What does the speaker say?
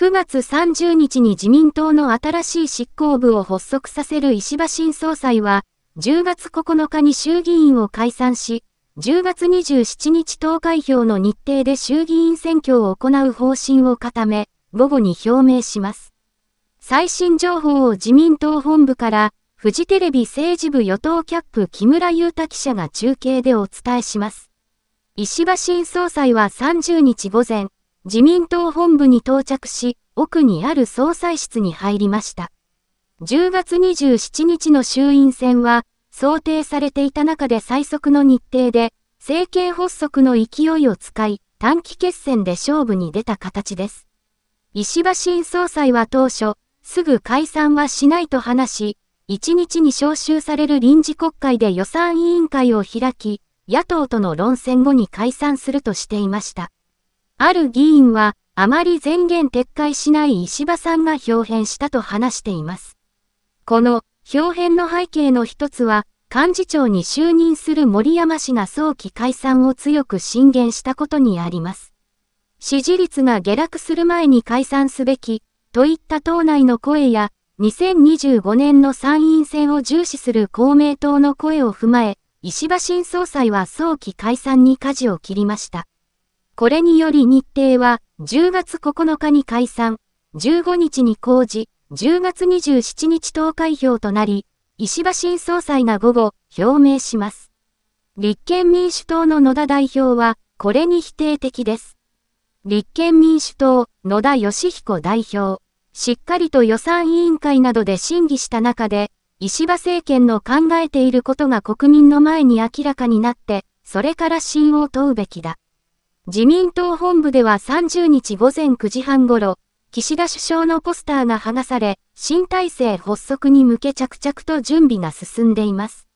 9月30日に自民党の新しい執行部を発足させる石破新総裁は、10月9日に衆議院を解散し、10月27日投開票の日程で衆議院選挙を行う方針を固め、午後に表明します。最新情報を自民党本部から、フジテレビ政治部与党キャップ木村祐太記者が中継でお伝えします。石破新総裁は30日午前、自民党本部に到着し、奥にある総裁室に入りました。10月27日の衆院選は、想定されていた中で最速の日程で、政権発足の勢いを使い、短期決戦で勝負に出た形です。石破新総裁は当初、すぐ解散はしないと話し、1日に召集される臨時国会で予算委員会を開き、野党との論戦後に解散するとしていました。ある議員は、あまり前言撤回しない石破さんが表変したと話しています。この表変の背景の一つは、幹事長に就任する森山氏が早期解散を強く進言したことにあります。支持率が下落する前に解散すべき、といった党内の声や、2025年の参院選を重視する公明党の声を踏まえ、石破新総裁は早期解散に舵を切りました。これにより日程は10月9日に解散、15日に公示、10月27日投開票となり、石破新総裁が午後、表明します。立憲民主党の野田代表は、これに否定的です。立憲民主党、野田義彦代表、しっかりと予算委員会などで審議した中で、石破政権の考えていることが国民の前に明らかになって、それから信を問うべきだ。自民党本部では30日午前9時半ごろ、岸田首相のポスターが剥がされ、新体制発足に向け着々と準備が進んでいます。